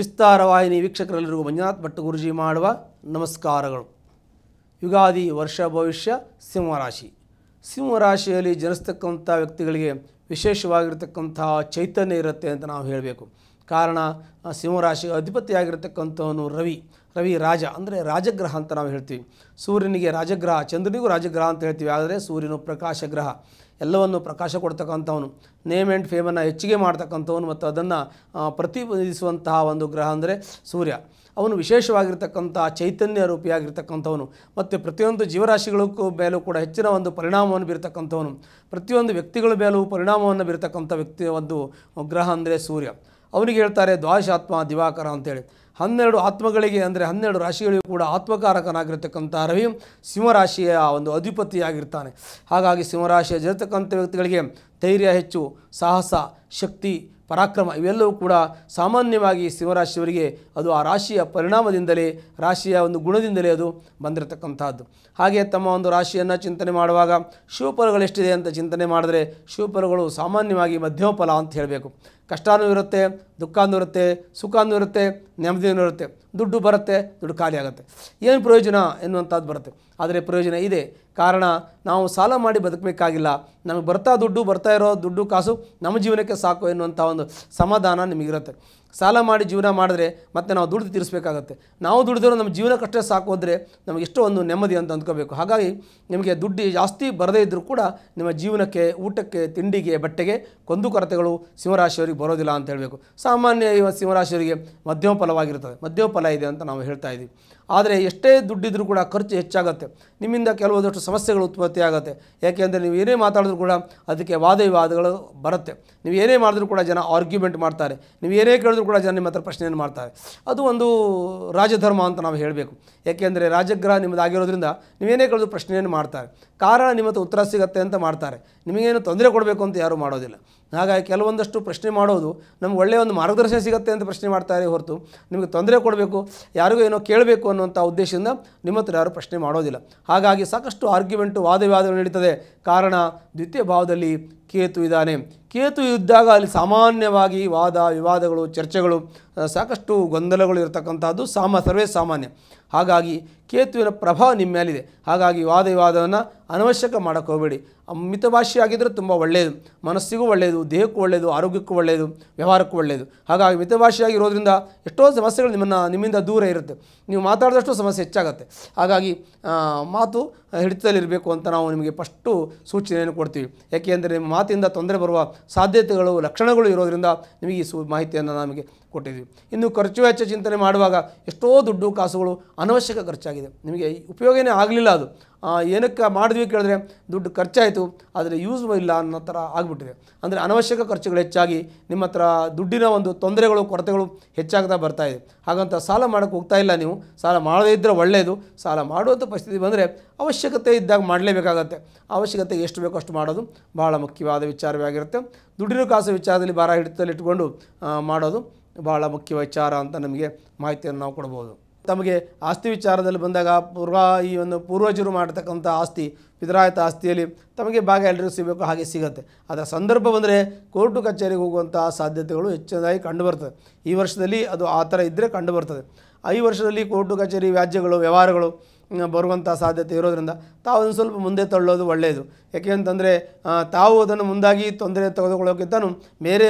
ವಿಸ್ತಾರವಾಹಿನಿ ವೀಕ್ಷಕರಲ್ಲಿರುವ ಮಂಜುನಾಥ್ ಭಟ್ ಗುರುಜಿ ಮಾಡುವ ನಮಸ್ಕಾರಗಳು ಯುಗಾದಿ ವರ್ಷ ಭವಿಷ್ಯ ಸಿಂಹರಾಶಿ ಸಿಂಹರಾಶಿಯಲ್ಲಿ ಜನಿಸ್ತಕ್ಕಂಥ ವ್ಯಕ್ತಿಗಳಿಗೆ ವಿಶೇಷವಾಗಿರತಕ್ಕಂಥ ಚೈತನ್ಯ ಇರುತ್ತೆ ಅಂತ ನಾವು ಹೇಳಬೇಕು ಕಾರಣ ಸಿಂಹರಾಶಿಗೆ ಅಧಿಪತಿಯಾಗಿರ್ತಕ್ಕಂಥವನು ರವಿ ರವಿ ರಾಜ ಅಂದರೆ ರಾಜಗ್ರಹ ಅಂತ ನಾವು ಹೇಳ್ತೀವಿ ಸೂರ್ಯನಿಗೆ ರಾಜಗ್ರಹ ಚಂದ್ರನಿಗೂ ರಾಜಗ್ರಹ ಅಂತ ಹೇಳ್ತೀವಿ ಆದರೆ ಸೂರ್ಯನು ಪ್ರಕಾಶ ಗ್ರಹ ಎಲ್ಲವನ್ನು ಪ್ರಕಾಶ ಕೊಡ್ತಕ್ಕಂಥವನು ನೇಮ್ ಆ್ಯಂಡ್ ಫೇಮನ್ನು ಹೆಚ್ಚಿಗೆ ಮಾಡ್ತಕ್ಕಂಥವನು ಮತ್ತು ಅದನ್ನು ಪ್ರತಿಪಾದಿಸುವಂತಹ ಒಂದು ಗ್ರಹ ಅಂದರೆ ಸೂರ್ಯ ಅವನು ವಿಶೇಷವಾಗಿರ್ತಕ್ಕಂಥ ಚೈತನ್ಯ ರೂಪಿಯಾಗಿರ್ತಕ್ಕಂಥವನು ಮತ್ತು ಪ್ರತಿಯೊಂದು ಜೀವರಾಶಿಗಳಿಗೂ ಮೇಲೂ ಕೂಡ ಹೆಚ್ಚಿನ ಒಂದು ಪರಿಣಾಮವನ್ನು ಬೀರ್ತಕ್ಕಂಥವನು ಪ್ರತಿಯೊಂದು ವ್ಯಕ್ತಿಗಳ ಮೇಲೂ ಪರಿಣಾಮವನ್ನು ಬೀರ್ತಕ್ಕಂಥ ವ್ಯಕ್ತಿಯ ಒಂದು ಗ್ರಹ ಅಂದರೆ ಸೂರ್ಯ ಅವನಿಗೆ ಹೇಳ್ತಾರೆ ದ್ವಾಶಾತ್ಮ ದಿವಾಕರ ಅಂತೇಳಿ ಹನ್ನೆರಡು ಆತ್ಮಗಳಿಗೆ ಅಂದರೆ ಹನ್ನೆರಡು ರಾಶಿಗಳಿಗೂ ಕೂಡ ಆತ್ಮಕಾರಕನಾಗಿರ್ತಕ್ಕಂಥ ರವಿ ಸಿಂಹರಾಶಿಯ ಒಂದು ಅಧಿಪತಿಯಾಗಿರ್ತಾನೆ ಹಾಗಾಗಿ ಸಿಂಹರಾಶಿಯ ಜರತಕ್ಕಂಥ ವ್ಯಕ್ತಿಗಳಿಗೆ ಧೈರ್ಯ ಹೆಚ್ಚು ಸಾಹಸ ಶಕ್ತಿ ಪರಾಕ್ರಮ ಇವೆಲ್ಲವೂ ಕೂಡ ಸಾಮಾನ್ಯವಾಗಿ ಸಿಂಹರಾಶಿಯವರಿಗೆ ಅದು ಆ ರಾಶಿಯ ಪರಿಣಾಮದಿಂದಲೇ ರಾಶಿಯ ಒಂದು ಗುಣದಿಂದಲೇ ಅದು ಬಂದಿರತಕ್ಕಂಥದ್ದು ಹಾಗೆ ತಮ್ಮ ಒಂದು ರಾಶಿಯನ್ನು ಚಿಂತನೆ ಮಾಡುವಾಗ ಎಷ್ಟಿದೆ ಅಂತ ಚಿಂತನೆ ಮಾಡಿದ್ರೆ ಶಿವಫಲಗಳು ಸಾಮಾನ್ಯವಾಗಿ ಮಧ್ಯಮ ಫಲ ಅಂತ ಹೇಳಬೇಕು ಕಷ್ಟನೂ ಇರುತ್ತೆ ದುಃಖನೂ ಇರುತ್ತೆ ಸುಖನೂ ಇರುತ್ತೆ ನೆಮ್ಮದಿಯೂ ಇರುತ್ತೆ ದುಡ್ಡು ಬರುತ್ತೆ ದುಡ್ಡು ಖಾಲಿ ಆಗುತ್ತೆ ಏನು ಪ್ರಯೋಜನ ಎನ್ನುವಂಥದ್ದು ಬರುತ್ತೆ ಆದರೆ ಪ್ರಯೋಜನ ಇದೆ ಕಾರಣ ನಾವು ಸಾಲ ಮಾಡಿ ಬದುಕಬೇಕಾಗಿಲ್ಲ ನಮಗೆ ಬರ್ತಾ ದುಡ್ಡು ಬರ್ತಾ ಇರೋ ದುಡ್ಡು ಕಾಸು ನಮ್ಮ ಜೀವನಕ್ಕೆ ಸಾಕು ಎನ್ನುವಂಥ ಒಂದು ಸಮಾಧಾನ ನಿಮಗಿರುತ್ತೆ ಸಾಲ ಮಾಡಿ ಜೀವನ ಮಾಡಿದ್ರೆ ಮತ್ತೆ ನಾವು ದುಡ್ದು ತೀರಿಸಬೇಕಾಗತ್ತೆ ನಾವು ದುಡಿದ್ರು ನಮ್ಮ ಕಷ್ಟ ಸಾಕು ಹೋದರೆ ನಮಗೆ ಎಷ್ಟೋ ಒಂದು ನೆಮ್ಮದಿ ಅಂತ ಅಂದ್ಕೋಬೇಕು ಹಾಗಾಗಿ ನಿಮಗೆ ದುಡ್ಡು ಜಾಸ್ತಿ ಬರದೇ ಇದ್ದರೂ ಕೂಡ ನಿಮ್ಮ ಜೀವನಕ್ಕೆ ಊಟಕ್ಕೆ ತಿಂಡಿಗೆ ಬಟ್ಟೆಗೆ ಕೊಂದುಕೊರತೆಗಳು ಸಿಂಹರಾಶಿಯವರಿಗೆ ಬರೋದಿಲ್ಲ ಅಂತ ಹೇಳಬೇಕು ಸಾಮಾನ್ಯ ಇವತ್ತು ಸಿಂಹರಾಶಿಯವರಿಗೆ ಮಧ್ಯಮ ಫಲವಾಗಿರುತ್ತದೆ ಮಧ್ಯಮ ಫಲ ಇದೆ ಅಂತ ನಾವು ಹೇಳ್ತಾ ಇದ್ದೀವಿ ಆದರೆ ಎಷ್ಟೇ ದುಡ್ಡಿದ್ರೂ ಕೂಡ ಖರ್ಚು ಹೆಚ್ಚಾಗುತ್ತೆ ನಿಮ್ಮಿಂದ ಕೆಲವೊಂದಷ್ಟು ಸಮಸ್ಯೆಗಳು ಉತ್ಪತ್ತಿ ಆಗುತ್ತೆ ಯಾಕೆಂದರೆ ನೀವು ಏನೇ ಮಾತಾಡಿದ್ರು ಕೂಡ ಅದಕ್ಕೆ ವಾದ ವಿವಾದಗಳು ಬರುತ್ತೆ ನೀವು ಏನೇ ಮಾಡಿದ್ರೂ ಕೂಡ ಜನ ಆರ್ಗ್ಯುಮೆಂಟ್ ಮಾಡ್ತಾರೆ ನೀವು ಏನೇ ಕೇಳಿದ್ರು ಕೂಡ ಜನ ನಿಮ್ಮ ಹತ್ರ ಪ್ರಶ್ನೆಯನ್ನು ಮಾಡ್ತಾರೆ ಅದು ಒಂದು ರಾಜಧರ್ಮ ಅಂತ ನಾವು ಹೇಳಬೇಕು ಯಾಕೆಂದರೆ ರಾಜಗ್ರಹ ನಿಮ್ಮದಾಗಿರೋದ್ರಿಂದ ನೀವೇನೇ ಕೇಳಿದ್ರು ಪ್ರಶ್ನೆಯನ್ನು ಮಾಡ್ತಾರೆ ಕಾರಣ ನಿಮ್ಮ ಹತ್ರ ಉತ್ತರ ಸಿಗತ್ತೆ ಅಂತ ಮಾಡ್ತಾರೆ ನಿಮಗೇನು ತೊಂದರೆ ಕೊಡಬೇಕು ಅಂತ ಯಾರೂ ಮಾಡೋದಿಲ್ಲ ಹಾಗಾಗಿ ಕೆಲವೊಂದಷ್ಟು ಪ್ರಶ್ನೆ ಮಾಡೋದು ನಮ್ಗೆ ಒಳ್ಳೆಯ ಒಂದು ಮಾರ್ಗದರ್ಶನ ಸಿಗುತ್ತೆ ಅಂತ ಪ್ರಶ್ನೆ ಮಾಡ್ತಾರೆ ಹೊರತು ನಿಮಗೆ ತೊಂದರೆ ಕೊಡಬೇಕು ಯಾರಿಗೂ ಏನೋ ಕೇಳಬೇಕು ಅನ್ನುವಂಥ ಉದ್ದೇಶದಿಂದ ನಿಮ್ಮ ಹತ್ರ ಯಾರೂ ಪ್ರಶ್ನೆ ಮಾಡೋದಿಲ್ಲ ಹಾಗಾಗಿ ಸಾಕಷ್ಟು ಆರ್ಗ್ಯುಮೆಂಟು ವಾದ ವಿವಾದಗಳು ನಡೀತದೆ ಕಾರಣ ದ್ವಿತೀಯ ಭಾವದಲ್ಲಿ ಕೇತು ಇದ್ದಾನೆ ಕೇತು ಇದ್ದಾಗ ಅಲ್ಲಿ ಸಾಮಾನ್ಯವಾಗಿ ವಾದ ವಿವಾದಗಳು ಚರ್ಚೆಗಳು ಸಾಕಷ್ಟು ಗೊಂದಲಗಳು ಇರತಕ್ಕಂಥದ್ದು ಸಾಮ ಸರ್ವೇ ಸಾಮಾನ್ಯ ಹಾಗಾಗಿ ಕೇತುವಿನ ಪ್ರಭಾವ ನಿಮ್ಮ ಮೇಲಿದೆ ಹಾಗಾಗಿ ವಾದ ವಿವಾದವನ್ನು ಅನವಶ್ಯಕ ಮಾಡಕ್ಕೆ ಹೋಗಬೇಡಿ ಮಿತ ಭಾಷೆ ತುಂಬ ಒಳ್ಳೆಯದು ಮನಸ್ಸಿಗೂ ಒಳ್ಳೆಯದು ದೇಹಕ್ಕೂ ಒಳ್ಳೆಯದು ಆರೋಗ್ಯಕ್ಕೂ ಒಳ್ಳೆಯದು ವ್ಯವಹಾರಕ್ಕೂ ಒಳ್ಳೆಯದು ಹಾಗಾಗಿ ಮಿತ ಭಾಷೆಯಾಗಿರೋದ್ರಿಂದ ಎಷ್ಟೋ ಸಮಸ್ಯೆಗಳು ನಿಮ್ಮನ್ನು ನಿಮ್ಮಿಂದ ದೂರ ಇರುತ್ತೆ ನೀವು ಮಾತಾಡಿದಷ್ಟು ಸಮಸ್ಯೆ ಹೆಚ್ಚಾಗುತ್ತೆ ಹಾಗಾಗಿ ಮಾತು ಹಿಡಿತದಲ್ಲಿರಬೇಕು ಅಂತ ನಾವು ನಿಮಗೆ ಫಸ್ಟು ಸೂಚನೆಯನ್ನು ಕೊಡ್ತೀವಿ ಯಾಕೆಂದರೆ ನಿಮ್ಮ ಮಾತಿಂದ ತೊಂದರೆ ಬರುವ ಸಾಧ್ಯತೆಗಳು ಲಕ್ಷಣಗಳು ಇರೋದರಿಂದ ನಿಮಗೆ ಈ ಸು ಮಾಹಿತಿಯನ್ನು ನಮಗೆ ಕೊಟ್ಟಿದ್ವಿ ಇನ್ನು ಖರ್ಚು ವೆಚ್ಚ ಚಿಂತನೆ ಮಾಡುವಾಗ ಎಷ್ಟೋ ದುಡ್ಡು ಕಾಸುಗಳು ಅನವಶ್ಯಕ ಖರ್ಚಾಗಿದೆ ನಿಮಗೆ ಉಪಯೋಗನೇ ಆಗಲಿಲ್ಲ ಅದು ಏನಕ್ಕೆ ಮಾಡಿದ್ವಿ ಕೇಳಿದ್ರೆ ದುಡ್ಡು ಖರ್ಚಾಯಿತು ಆದರೆ ಯೂಸ್ ಇಲ್ಲ ಅನ್ನೋ ಥರ ಆಗಿಬಿಟ್ಟಿದೆ ಅಂದರೆ ಅನವಶ್ಯಕ ಖರ್ಚುಗಳು ಹೆಚ್ಚಾಗಿ ನಿಮ್ಮ ಹತ್ರ ದುಡ್ಡಿನ ಒಂದು ತೊಂದರೆಗಳು ಕೊರತೆಗಳು ಹೆಚ್ಚಾಗ್ತಾ ಬರ್ತಾ ಇದೆ ಹಾಗಂತ ಸಾಲ ಮಾಡೋಕ್ಕೆ ಹೋಗ್ತಾ ಇಲ್ಲ ನೀವು ಸಾಲ ಮಾಡದೇ ಇದ್ದರೆ ಒಳ್ಳೆಯದು ಸಾಲ ಮಾಡುವಂಥ ಪರಿಸ್ಥಿತಿ ಬಂದರೆ ಅವಶ್ಯಕತೆ ಇದ್ದಾಗ ಮಾಡಲೇಬೇಕಾಗತ್ತೆ ಅವಶ್ಯಕತೆ ಎಷ್ಟು ಬೇಕೋ ಅಷ್ಟು ಮಾಡೋದು ಬಹಳ ಮುಖ್ಯವಾದ ವಿಚಾರವೇ ಆಗಿರುತ್ತೆ ದುಡ್ಡಿನ ಕಾಸು ವಿಚಾರದಲ್ಲಿ ಭಾರ ಇಟ್ಕೊಂಡು ಮಾಡೋದು ಬಹಳ ಮುಖ್ಯ ವಿಚಾರ ಅಂತ ನಮಗೆ ಮಾಹಿತಿಯನ್ನು ನಾವು ಕೊಡ್ಬೋದು ತಮಗೆ ಆಸ್ತಿ ವಿಚಾರದಲ್ಲಿ ಬಂದಾಗ ಪೂರ್ವ ಈ ಒಂದು ಪೂರ್ವಜರು ಮಾಡತಕ್ಕಂಥ ಆಸ್ತಿ ಪಿತರಾಯತ ಆಸ್ತಿಯಲ್ಲಿ ತಮಗೆ ಭಾಗ ಎಲ್ಲರಿಗೂ ಸಿಗಬೇಕು ಹಾಗೆ ಸಿಗುತ್ತೆ ಅದರ ಸಂದರ್ಭ ಬಂದರೆ ಕೋರ್ಟು ಕಚೇರಿಗೆ ಹೋಗುವಂಥ ಸಾಧ್ಯತೆಗಳು ಹೆಚ್ಚಿನದಾಗಿ ಬರ್ತದೆ ಈ ವರ್ಷದಲ್ಲಿ ಅದು ಆ ಥರ ಇದ್ದರೆ ಕಂಡುಬರ್ತದೆ ಈ ವರ್ಷದಲ್ಲಿ ಕೋರ್ಟು ಕಚೇರಿ ವ್ಯಾಜ್ಯಗಳು ವ್ಯವಹಾರಗಳು ಬರುವಂಥ ಸಾಧ್ಯತೆ ಇರೋದರಿಂದ ತಾವು ಅದನ್ನು ಸ್ವಲ್ಪ ಮುಂದೆ ತಳ್ಳೋದು ಒಳ್ಳೆಯದು ಯಾಕೆ ಅಂತಂದರೆ ತಾವು ಅದನ್ನು ಮುಂದಾಗಿ ತೊಂದರೆ ತೆಗೆದುಕೊಳ್ಳೋಕ್ಕಿಂತನೂ ಬೇರೆ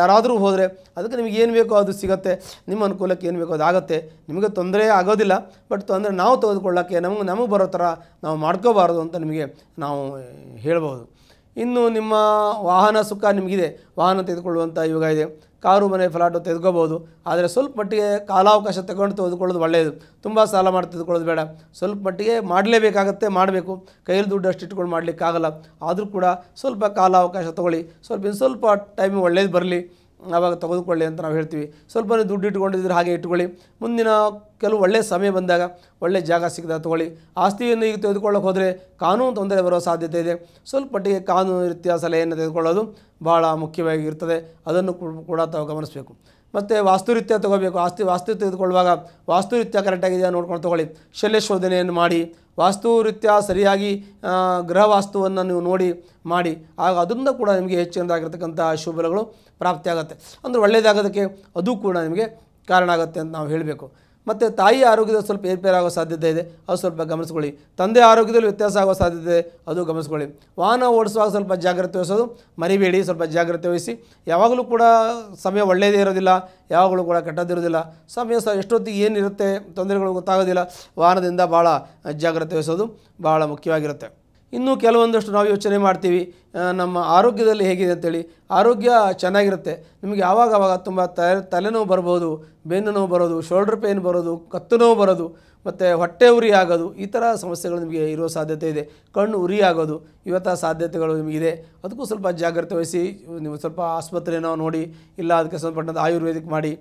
ಯಾರಾದರೂ ಹೋದರೆ ಅದಕ್ಕೆ ನಿಮಗೆ ಏನು ಬೇಕೋ ಅದು ಸಿಗುತ್ತೆ ನಿಮ್ಮ ಅನುಕೂಲಕ್ಕೆ ಏನು ಬೇಕೋ ಅದು ಆಗುತ್ತೆ ನಿಮಗೆ ತೊಂದರೆ ಆಗೋದಿಲ್ಲ ಬಟ್ ತೊಂದರೆ ನಾವು ತೆಗೆದುಕೊಳ್ಳೋಕ್ಕೆ ನಮಗೆ ನಮಗೆ ಬರೋ ಥರ ನಾವು ಮಾಡ್ಕೋಬಾರ್ದು ಅಂತ ನಿಮಗೆ ನಾವು ಹೇಳ್ಬೋದು ಇನ್ನು ನಿಮ್ಮ ವಾಹನ ಸುಖ ನಿಮಗಿದೆ ವಾಹನ ತೆಗೆದುಕೊಳ್ಳುವಂಥ ಯುಗ ಇದೆ ಕಾರು ಮನೆ ಫ್ಲಾಟು ತೆಗೆದುಕೋಬೋದು ಆದರೆ ಸ್ವಲ್ಪ ಮಟ್ಟಿಗೆ ಕಾಲಾವಕಾಶ ತಗೊಂಡು ತೆಗೆದುಕೊಳ್ಳೋದು ಒಳ್ಳೆಯದು ತುಂಬ ಸಾಲ ಮಾಡಿ ತೆಗೆದುಕೊಳ್ಳೋದು ಬೇಡ ಸ್ವಲ್ಪ ಮಟ್ಟಿಗೆ ಮಾಡಲೇಬೇಕಾಗತ್ತೆ ಮಾಡಬೇಕು ಕೈಯಲ್ಲಿ ದುಡ್ಡು ಅಷ್ಟು ಇಟ್ಕೊಂಡು ಮಾಡಲಿಕ್ಕಾಗಲ್ಲ ಆದರೂ ಕೂಡ ಸ್ವಲ್ಪ ಕಾಲಾವಕಾಶ ತೊಗೊಳ್ಳಿ ಸ್ವಲ್ಪ ಇನ್ನು ಸ್ವಲ್ಪ ಟೈಮ್ ಒಳ್ಳೇದು ಬರಲಿ ಆವಾಗ ತೆಗೆದುಕೊಳ್ಳಿ ಅಂತ ನಾವು ಹೇಳ್ತೀವಿ ಸ್ವಲ್ಪ ದುಡ್ಡು ಇಟ್ಕೊಂಡಿದ್ರೆ ಹಾಗೆ ಇಟ್ಕೊಳ್ಳಿ ಮುಂದಿನ ಕೆಲವು ಒಳ್ಳೆಯ ಸಮಯ ಬಂದಾಗ ಒಳ್ಳೆಯ ಜಾಗ ಸಿಗದ ತೊಗೊಳ್ಳಿ ಆಸ್ತಿಯನ್ನು ಈಗ ತೆಗೆದುಕೊಳ್ಳೋಕೆ ಹೋದರೆ ಕಾನೂನು ತೊಂದರೆ ಬರೋ ಸಾಧ್ಯತೆ ಇದೆ ಸ್ವಲ್ಪ ಮಟ್ಟಿಗೆ ಕಾನೂನು ರೀತಿಯ ಸಲಹೆಯನ್ನು ತೆಗೆದುಕೊಳ್ಳೋದು ಭಾಳ ಮುಖ್ಯವಾಗಿರ್ತದೆ ಅದನ್ನು ಕೂಡ ತಾವು ಗಮನಿಸಬೇಕು ಮತ್ತು ವಾಸ್ತುರೀತ್ಯ ತಗೋಬೇಕು ಆಸ್ತಿ ವಾಸ್ತು ತೆಗೆದುಕೊಳ್ಳುವಾಗ ವಾಸ್ತುರೀತ್ಯ ಕರೆಕ್ಟಾಗಿದೆಯಾ ನೋಡ್ಕೊಂಡು ತೊಗೊಳ್ಳಿ ಶಲ್ಯ ಶೋಧನೆಯನ್ನು ಮಾಡಿ ವಾಸ್ತು ರೀತ್ಯ ಸರಿಯಾಗಿ ಗೃಹ ವಾಸ್ತುವನ್ನು ನೀವು ನೋಡಿ ಮಾಡಿ ಆಗ ಅದರಿಂದ ಕೂಡ ನಿಮಗೆ ಹೆಚ್ಚಿನದಾಗಿರ್ತಕ್ಕಂಥ ಶುಭಲಗಳು ಪ್ರಾಪ್ತಿಯಾಗುತ್ತೆ ಅಂದರೆ ಒಳ್ಳೆಯದಾಗೋದಕ್ಕೆ ಅದು ಕೂಡ ನಿಮಗೆ ಕಾರಣ ಆಗುತ್ತೆ ಅಂತ ನಾವು ಹೇಳಬೇಕು ಮತ್ತು ತಾಯಿ ಆರೋಗ್ಯದಲ್ಲಿ ಸ್ವಲ್ಪ ಏರ್ಪೇರ್ ಸಾಧ್ಯತೆ ಇದೆ ಅದು ಸ್ವಲ್ಪ ಗಮನಿಸ್ಕೊಳ್ಳಿ ತಂದೆ ಆರೋಗ್ಯದಲ್ಲಿ ವ್ಯತ್ಯಾಸ ಆಗೋ ಸಾಧ್ಯತೆ ಇದೆ ಅದು ಗಮನಿಸ್ಕೊಳ್ಳಿ ವಾಹನ ಓಡಿಸುವಾಗ ಸ್ವಲ್ಪ ಜಾಗ್ರತೆ ವಹಿಸೋದು ಮರಿಬೇಡಿ ಸ್ವಲ್ಪ ಜಾಗ್ರತೆ ವಹಿಸಿ ಯಾವಾಗಲೂ ಕೂಡ ಸಮಯ ಒಳ್ಳೆಯದೇ ಇರೋದಿಲ್ಲ ಯಾವಾಗಲೂ ಕೂಡ ಕೆಟ್ಟದಿರೋದಿಲ್ಲ ಸಮಯ ಸಹ ಎಷ್ಟೊತ್ತಿಗೆ ಏನಿರುತ್ತೆ ತೊಂದರೆಗಳು ಗೊತ್ತಾಗೋದಿಲ್ಲ ವಾಹನದಿಂದ ಭಾಳ ಜಾಗ್ರತೆ ವಹಿಸೋದು ಭಾಳ ಮುಖ್ಯವಾಗಿರುತ್ತೆ ಇನ್ನೂ ಕೆಲವೊಂದಷ್ಟು ನಾವು ಯೋಚನೆ ಮಾಡ್ತೀವಿ ನಮ್ಮ ಆರೋಗ್ಯದಲ್ಲಿ ಹೇಗಿದೆ ಅಂತೇಳಿ ಆರೋಗ್ಯ ಚೆನ್ನಾಗಿರುತ್ತೆ ನಿಮಗೆ ಆವಾಗ ಆವಾಗ ತುಂಬ ತಲೆನೋವು ಬರ್ಬೋದು ಬೆನ್ನು ನೋವು ಬರೋದು ಶೋಲ್ಡ್ರ್ ಪೇಯ್ನ್ ಬರೋದು ಕತ್ತು ನೋವು ಬರೋದು ಮತ್ತು ಹೊಟ್ಟೆ ಉರಿ ಆಗೋದು ಈ ಥರ ಸಮಸ್ಯೆಗಳು ನಿಮಗೆ ಇರೋ ಸಾಧ್ಯತೆ ಇದೆ ಕಣ್ಣು ಉರಿ ಆಗೋದು ಇವತ್ತ ಸಾಧ್ಯತೆಗಳು ನಿಮಗಿದೆ ಅದಕ್ಕೂ ಸ್ವಲ್ಪ ಜಾಗ್ರತೆ ವಹಿಸಿ ನೀವು ಸ್ವಲ್ಪ ಆಸ್ಪತ್ರೆಯನ್ನು ನೋಡಿ ಇಲ್ಲ ಅದಕ್ಕೆ ಸ್ವಲ್ಪ ಆಯುರ್ವೇದಿಕ್ ಮಾಡಿ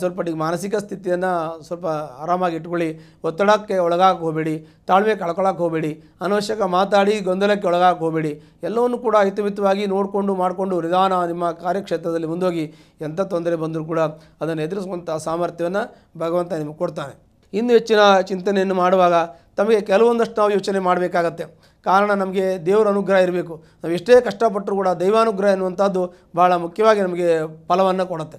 ಸ್ವಲ್ಪ ನಿಮಗೆ ಮಾನಸಿಕ ಸ್ಥಿತಿಯನ್ನು ಸ್ವಲ್ಪ ಆರಾಮಾಗಿ ಇಟ್ಕೊಳ್ಳಿ ಒತ್ತಡಕ್ಕೆ ಒಳಗಾಗಕ್ಕೆ ಹೋಗಬೇಡಿ ತಾಳ್ಮೆ ಕಳ್ಕೊಳಕ್ಕೆ ಹೋಗಬೇಡಿ ಅನವಶ್ಯಕ ಮಾತಾಡಿ ಗೊಂದಲಕ್ಕೆ ಒಳಗಾಗಕ್ಕೆ ಹೋಗಬೇಡಿ ಎಲ್ಲವನ್ನು ಕೂಡ ಹಿತಮಿತವಾಗಿ ನೋಡಿಕೊಂಡು ಮಾಡಿಕೊಂಡು ನಿಧಾನ ನಿಮ್ಮ ಕಾರ್ಯಕ್ಷೇತ್ರದಲ್ಲಿ ಮುಂದೋಗಿ ಎಂಥ ತೊಂದರೆ ಬಂದರೂ ಕೂಡ ಅದನ್ನು ಎದುರಿಸುವಂಥ ಸಾಮರ್ಥ್ಯವನ್ನು ಭಗವಂತ ನಿಮಗೆ ಕೊಡ್ತಾನೆ ಇನ್ನು ಹೆಚ್ಚಿನ ಚಿಂತನೆಯನ್ನು ಮಾಡುವಾಗ ತಮಗೆ ಕೆಲವೊಂದಷ್ಟು ನಾವು ಯೋಚನೆ ಮಾಡಬೇಕಾಗತ್ತೆ ಕಾರಣ ನಮಗೆ ದೇವರ ಅನುಗ್ರಹ ಇರಬೇಕು ನಾವು ಎಷ್ಟೇ ಕಷ್ಟಪಟ್ಟರು ಕೂಡ ದೈವಾನುಗ್ರಹ ಎನ್ನುವಂಥದ್ದು ಭಾಳ ಮುಖ್ಯವಾಗಿ ನಮಗೆ ಫಲವನ್ನು ಕೊಡುತ್ತೆ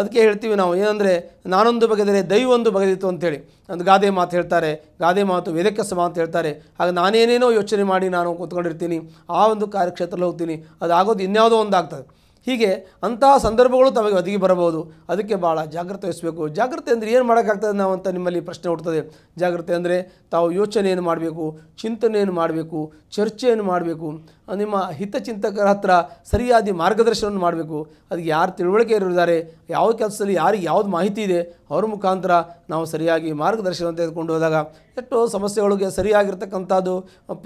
ಅದಕ್ಕೆ ಹೇಳ್ತೀವಿ ನಾವು ಏನಂದರೆ ನಾನೊಂದು ಬಗೆದರೆ ದೈವೊಂದು ಬಗೆದಿತ್ತು ಅಂತೇಳಿ ಒಂದು ಗಾದೆ ಮಾತು ಹೇಳ್ತಾರೆ ಗಾದೆ ಮಾತು ವೇದಕ್ಕೆ ಸಮ ಅಂತ ಹೇಳ್ತಾರೆ ಆಗ ನಾನೇನೇನೋ ಯೋಚನೆ ಮಾಡಿ ನಾನು ಕೂತ್ಕೊಂಡಿರ್ತೀನಿ ಆ ಒಂದು ಕಾರ್ಯಕ್ಷೇತ್ರದಲ್ಲಿ ಹೋಗ್ತೀನಿ ಅದು ಆಗೋದು ಇನ್ಯಾವುದೋ ಒಂದು ಆಗ್ತದೆ ಹೀಗೆ ಅಂತಹ ಸಂದರ್ಭಗಳು ತಮಗೆ ಒದಗಿ ಬರಬಹುದು ಅದಕ್ಕೆ ಭಾಳ ಜಾಗ್ರತೆ ವಹಿಸಬೇಕು ಜಾಗ್ರತೆ ಅಂದರೆ ಏನು ಮಾಡೋಕ್ಕಾಗ್ತದೆ ನಾವು ಅಂತ ನಿಮ್ಮಲ್ಲಿ ಪ್ರಶ್ನೆ ಹುಡ್ತದೆ ಜಾಗ್ರತೆ ಅಂದರೆ ತಾವು ಯೋಚನೆಯನ್ನು ಮಾಡಬೇಕು ಚಿಂತನೆಯನ್ನು ಮಾಡಬೇಕು ಚರ್ಚೆಯನ್ನು ಮಾಡಬೇಕು ನಿಮ್ಮ ಹಿತಚಿಂತಕರ ಹತ್ರ ಸರಿಯಾದ ಮಾರ್ಗದರ್ಶನವನ್ನು ಮಾಡಬೇಕು ಅದಕ್ಕೆ ಯಾರು ತಿಳುವಳಿಕೆ ಇರಿದ್ದಾರೆ ಯಾವ ಕೆಲಸದಲ್ಲಿ ಯಾರಿಗೆ ಯಾವ್ದು ಮಾಹಿತಿ ಇದೆ ಅವ್ರ ಮುಖಾಂತರ ನಾವು ಸರಿಯಾಗಿ ಮಾರ್ಗದರ್ಶನ ತೆಗೆದುಕೊಂಡು ಹೋದಾಗ ಎಷ್ಟೋ ಸಮಸ್ಯೆಗಳಿಗೆ ಸರಿಯಾಗಿರ್ತಕ್ಕಂಥದ್ದು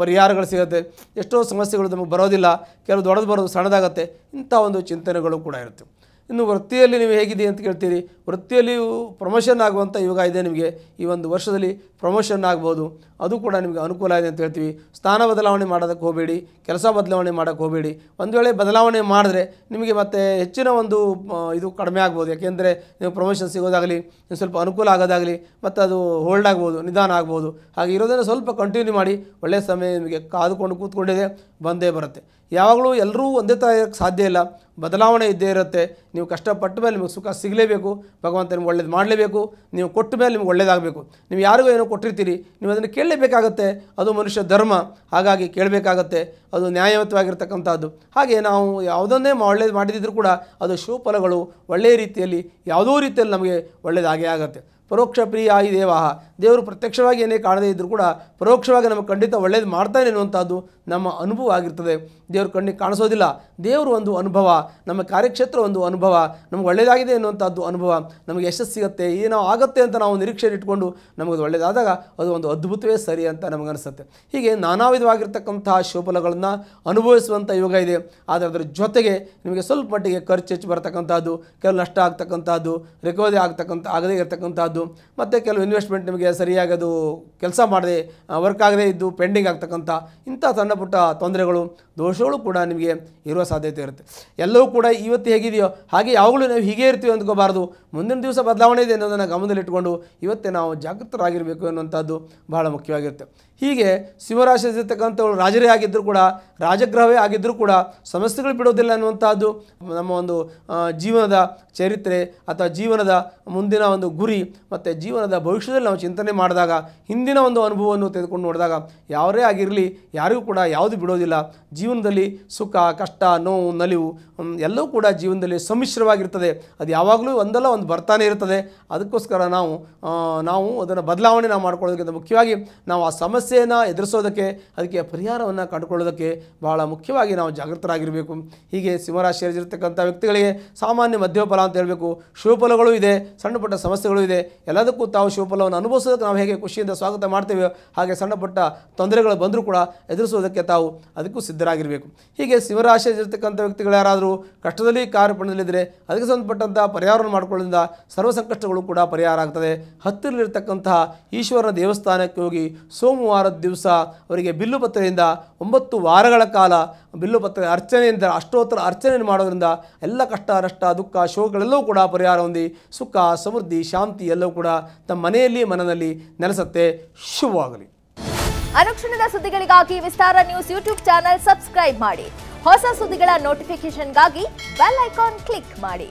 ಪರಿಹಾರಗಳು ಸಿಗುತ್ತೆ ಎಷ್ಟೋ ಸಮಸ್ಯೆಗಳು ನಮಗೆ ಬರೋದಿಲ್ಲ ಕೆಲವು ದೊಡ್ಡದು ಬರೋದು ಸಣ್ಣದಾಗತ್ತೆ ಇಂಥ ಒಂದು ಚಿಂತನೆಗಳು ಕೂಡ ಇರುತ್ತೆ ಇನ್ನು ವೃತ್ತಿಯಲ್ಲಿ ನೀವು ಹೇಗಿದೆ ಅಂತ ಕೇಳ್ತೀರಿ ವೃತ್ತಿಯಲ್ಲಿಯೂ ಪ್ರಮೋಷನ್ ಆಗುವಂಥ ಯುಗ ಇದೆ ನಿಮಗೆ ಈ ಒಂದು ವರ್ಷದಲ್ಲಿ ಪ್ರಮೋಷನ್ ಆಗ್ಬೋದು ಅದು ಕೂಡ ನಿಮಗೆ ಅನುಕೂಲ ಇದೆ ಅಂತ ಹೇಳ್ತೀವಿ ಸ್ಥಾನ ಬದಲಾವಣೆ ಮಾಡೋದಕ್ಕೆ ಹೋಗಬೇಡಿ ಕೆಲಸ ಬದಲಾವಣೆ ಮಾಡೋಕ್ಕೆ ಹೋಗಬೇಡಿ ಒಂದು ವೇಳೆ ಬದಲಾವಣೆ ಮಾಡಿದ್ರೆ ನಿಮಗೆ ಮತ್ತೆ ಹೆಚ್ಚಿನ ಒಂದು ಇದು ಕಡಿಮೆ ಆಗ್ಬೋದು ಯಾಕೆಂದರೆ ನೀವು ಪ್ರಮೋಷನ್ ಸಿಗೋದಾಗಲಿ ನೀವು ಸ್ವಲ್ಪ ಅನುಕೂಲ ಆಗೋದಾಗಲಿ ಮತ್ತು ಅದು ಹೋಲ್ಡ್ ಆಗ್ಬೋದು ನಿಧಾನ ಆಗ್ಬೋದು ಹಾಗೆ ಇರೋದನ್ನು ಸ್ವಲ್ಪ ಕಂಟಿನ್ಯೂ ಮಾಡಿ ಒಳ್ಳೆಯ ಸಮಯ ನಿಮಗೆ ಕಾದುಕೊಂಡು ಕೂತ್ಕೊಂಡಿದೆ ಬಂದೇ ಬರುತ್ತೆ ಯಾವಾಗಲೂ ಎಲ್ಲರೂ ಒಂದೇ ಥರ ಇರೋಕ್ಕೆ ಸಾಧ್ಯ ಇಲ್ಲ ಬದಲಾವಣೆ ಇದ್ದೇ ಇರುತ್ತೆ ನೀವು ಕಷ್ಟಪಟ್ಟ ಮೇಲೆ ನಿಮಗೆ ಸುಖ ಸಿಗಲೇಬೇಕು ಭಗವಂತ ನಿಮ್ಗೆ ಒಳ್ಳೇದು ಮಾಡಲೇಬೇಕು ನೀವು ಕೊಟ್ಟ ಮೇಲೆ ನಿಮ್ಗೆ ಒಳ್ಳೇದಾಗಬೇಕು ನೀವು ಯಾರಿಗೂ ಏನೋ ಕೊಟ್ಟಿರ್ತೀರಿ ನೀವು ಅದನ್ನು ಕೇಳಲೇಬೇಕಾಗತ್ತೆ ಅದು ಮನುಷ್ಯ ಧರ್ಮ ಹಾಗಾಗಿ ಕೇಳಬೇಕಾಗತ್ತೆ ಅದು ನ್ಯಾಯಯುತವಾಗಿರ್ತಕ್ಕಂಥದ್ದು ಹಾಗೆ ನಾವು ಯಾವುದನ್ನೇ ಒಳ್ಳೇದು ಮಾಡಿದಿದ್ರೂ ಕೂಡ ಅದು ಶಿವಫಲಗಳು ಒಳ್ಳೆಯ ರೀತಿಯಲ್ಲಿ ಯಾವುದೋ ರೀತಿಯಲ್ಲಿ ನಮಗೆ ಒಳ್ಳೆಯದಾಗೇ ಆಗುತ್ತೆ ಪರೋಕ್ಷ ಪ್ರಿಯ ಆಯಿ ದೇವ ದೇವರು ಪ್ರತ್ಯಕ್ಷವಾಗಿ ಏನೇ ಕಾಣದೇ ಇದ್ದರೂ ಕೂಡ ಪರೋಕ್ಷವಾಗಿ ನಮಗೆ ಖಂಡಿತ ಒಳ್ಳೇದು ಮಾಡ್ತಾನೆ ಅನ್ನುವಂಥದ್ದು ನಮ್ಮ ಅನುಭವ ಆಗಿರ್ತದೆ ದೇವರು ಕಣ್ಣಿಗೆ ಕಾಣಿಸೋದಿಲ್ಲ ದೇವರು ಒಂದು ಅನುಭವ ನಮ್ಮ ಕಾರ್ಯಕ್ಷೇತ್ರ ಒಂದು ಅನುಭವ ನಮಗೆ ಒಳ್ಳೆಯದಾಗಿದೆ ಅನ್ನುವಂಥದ್ದು ಅನುಭವ ನಮಗೆ ಯಶಸ್ಸು ಸಿಗುತ್ತೆ ಏನೋ ಆಗುತ್ತೆ ಅಂತ ನಾವು ನಿರೀಕ್ಷೆ ಇಟ್ಕೊಂಡು ಅದು ಒಳ್ಳೆಯದಾದಾಗ ಅದು ಒಂದು ಅದ್ಭುತವೇ ಸರಿ ಅಂತ ಅನಿಸುತ್ತೆ ಹೀಗೆ ನಾನಾ ವಿಧವಾಗಿರ್ತಕ್ಕಂಥ ಶೋಫಲಗಳನ್ನು ಅನುಭವಿಸುವಂಥ ಯೋಗ ಇದೆ ಆದರೆ ಅದರ ಜೊತೆಗೆ ನಿಮಗೆ ಸ್ವಲ್ಪ ಮಟ್ಟಿಗೆ ಖರ್ಚು ಹೆಚ್ಚು ಬರತಕ್ಕಂಥದ್ದು ಕೆಲವು ನಷ್ಟ ಆಗ್ತಕ್ಕಂಥದ್ದು ರಿಕವರಿ ಆಗ್ತಕ್ಕಂಥ ಆಗದೇ ಇರತಕ್ಕಂಥದ್ದು ಮತ್ತು ಕೆಲವು ಇನ್ವೆಸ್ಟ್ಮೆಂಟ್ ನಿಮಗೆ ಸರಿಯಾಗಿ ಅದು ಕೆಲಸ ಮಾಡದೆ ವರ್ಕ್ ಆಗದೆ ಇದ್ದು ಪೆಂಡಿಂಗ್ ಆಗ್ತಕ್ಕಂಥ ಇಂಥ ಸಣ್ಣ ಪುಟ್ಟ ತೊಂದರೆಗಳು ದೋಷಗಳು ಕೂಡ ನಿಮಗೆ ಇರುವ ಸಾಧ್ಯತೆ ಇರುತ್ತೆ ಎಲ್ಲವೂ ಕೂಡ ಇವತ್ತು ಹೇಗಿದೆಯೋ ಹಾಗೆ ಯಾವಾಗಲೂ ನಾವು ಹೀಗೆ ಇರ್ತೀವಿ ಅಂದ್ಕೋಬಾರ್ದು ಮುಂದಿನ ದಿವಸ ಬದಲಾವಣೆ ಇದೆ ಅನ್ನೋದನ್ನು ಗಮನದಲ್ಲಿಟ್ಟುಕೊಂಡು ಇವತ್ತೇ ನಾವು ಜಾಗೃತರಾಗಿರಬೇಕು ಅನ್ನುವಂಥದ್ದು ಬಹಳ ಮುಖ್ಯವಾಗಿರುತ್ತೆ ಹೀಗೆ ಸಿಂಹರಾಶಿರ್ತಕ್ಕಂಥವ್ರು ರಾಜರೇ ಆಗಿದ್ದರೂ ಕೂಡ ರಾಜಗ್ರಹವೇ ಆಗಿದ್ದರೂ ಕೂಡ ಸಮಸ್ಯೆಗಳು ಬಿಡೋದಿಲ್ಲ ಅನ್ನುವಂಥದ್ದು ನಮ್ಮ ಒಂದು ಜೀವನದ ಚರಿತ್ರೆ ಅಥವಾ ಜೀವನದ ಮುಂದಿನ ಒಂದು ಗುರಿ ಮತ್ತು ಜೀವನದ ಭವಿಷ್ಯದಲ್ಲಿ ನಾವು ಚಿಂತನೆ ಮಾಡಿದಾಗ ಹಿಂದಿನ ಒಂದು ಅನುಭವವನ್ನು ತೆಗೆದುಕೊಂಡು ನೋಡಿದಾಗ ಯಾರೇ ಆಗಿರಲಿ ಯಾರಿಗೂ ಕೂಡ ಯಾವುದು ಬಿಡೋದಿಲ್ಲ ಜೀವನದಲ್ಲಿ ಸುಖ ಕಷ್ಟ ನೋವು ನಲಿವು ಎಲ್ಲವೂ ಕೂಡ ಜೀವನದಲ್ಲಿ ಸಮ್ಮಿಶ್ರವಾಗಿರ್ತದೆ ಅದು ಯಾವಾಗಲೂ ಒಂದಲ್ಲ ಒಂದು ಬರ್ತಾನೆ ಇರ್ತದೆ ಅದಕ್ಕೋಸ್ಕರ ನಾವು ನಾವು ಅದನ್ನು ಬದಲಾವಣೆ ನಾವು ಮಾಡ್ಕೊಳ್ಳೋದಕ್ಕಿಂತ ಮುಖ್ಯವಾಗಿ ನಾವು ಆ ಸಮಸ್ಯೆಯನ್ನು ಎದುರಿಸೋದಕ್ಕೆ ಅದಕ್ಕೆ ಪರಿಹಾರವನ್ನು ಕಂಡುಕೊಳ್ಳೋದಕ್ಕೆ ಬಹಳ ಮುಖ್ಯವಾಗಿ ನಾವು ಜಾಗೃತರಾಗಿರಬೇಕು ಹೀಗೆ ಸಿಂಹರಾಶಿಯಲ್ಲಿರ್ತಕ್ಕಂಥ ವ್ಯಕ್ತಿಗಳಿಗೆ ಸಾಮಾನ್ಯ ಫಲ ಅಂತ ಹೇಳಬೇಕು ಶಿವಫಲಗಳು ಇದೆ ಸಣ್ಣ ಪುಟ್ಟ ಸಮಸ್ಯೆಗಳು ಇದೆ ಎಲ್ಲದಕ್ಕೂ ತಾವು ಶಿವಫಲವನ್ನು ಅನುಭವಿಸೋದಕ್ಕೆ ನಾವು ಹೇಗೆ ಖುಷಿಯಿಂದ ಸ್ವಾಗತ ಮಾಡ್ತೇವೆ ಹಾಗೆ ಸಣ್ಣಪುಟ್ಟ ತೊಂದರೆಗಳು ಬಂದರೂ ಕೂಡ ಎದುರಿಸೋದಕ್ಕೆ ತಾವು ಅದಕ್ಕೂ ಸಿದ್ಧರಾಗಿರಬೇಕು ಹೀಗೆ ಶಿವರಾಶಿಯಲ್ಲಿರ್ತಕ್ಕಂಥ ವ್ಯಕ್ತಿಗಳು ಯಾರಾದರೂ ಕಷ್ಟದಲ್ಲಿ ಕಾರ್ಯಪಣದಲ್ಲಿದ್ದರೆ ಅದಕ್ಕೆ ಸಂಬಂಧಪಟ್ಟಂಥ ಪರಿಹಾರವನ್ನು ಮಾಡಿಕೊಳ್ಳೋದ್ರಿಂದ ಸರ್ವ ಸಂಕಷ್ಟಗಳು ಕೂಡ ಪರಿಹಾರ ಆಗ್ತದೆ ಹತ್ತಿರಲಿರ್ತಕ್ಕಂತಹ ಈಶ್ವರನ ದೇವಸ್ಥಾನಕ್ಕೆ ಹೋಗಿ ಸೋಮವಾರದ ದಿವಸ ಅವರಿಗೆ ಬಿಲ್ಲು ಪತ್ರೆಯಿಂದ ಒಂಬತ್ತು ವಾರಗಳ ಕಾಲ ಬಿಲ್ಲು ಪತ್ರ ಅರ್ಚನೆಯಿಂದ ಅಷ್ಟೋತ್ತರ ಅರ್ಚನೆ ಮಾಡೋದ್ರಿಂದ ಎಲ್ಲ ಕಷ್ಟ ನಷ್ಟ ದುಃಖ ಶೋಕಗಳೆಲ್ಲವೂ ಕೂಡ ಪರಿಹಾರ ಹೊಂದಿ ಸುಖ ಸಮೃದ್ಧಿ ಶಾಂತಿ ಎಲ್ಲವೂ ಕೂಡ ತಮ್ಮ ಮನೆಯಲ್ಲಿ ಮನದಲ್ಲಿ ನೆಲೆಸುತ್ತೆ ಶುಭವಾಗಲಿ ಅನುಕ್ಷಣದ ಸುದ್ದಿಗಳಿಗಾಗಿ Vistara news YouTube channel subscribe ಮಾಡಿ ಹೊಸ ಸುದ್ದಿಗಳ ನೋಟಿಫಿಕೇಶನ್ಗಾಗಿ ಬೆಲ್ ಐಕಾನ್ ಕ್ಲಿಕ್ ಮಾಡಿ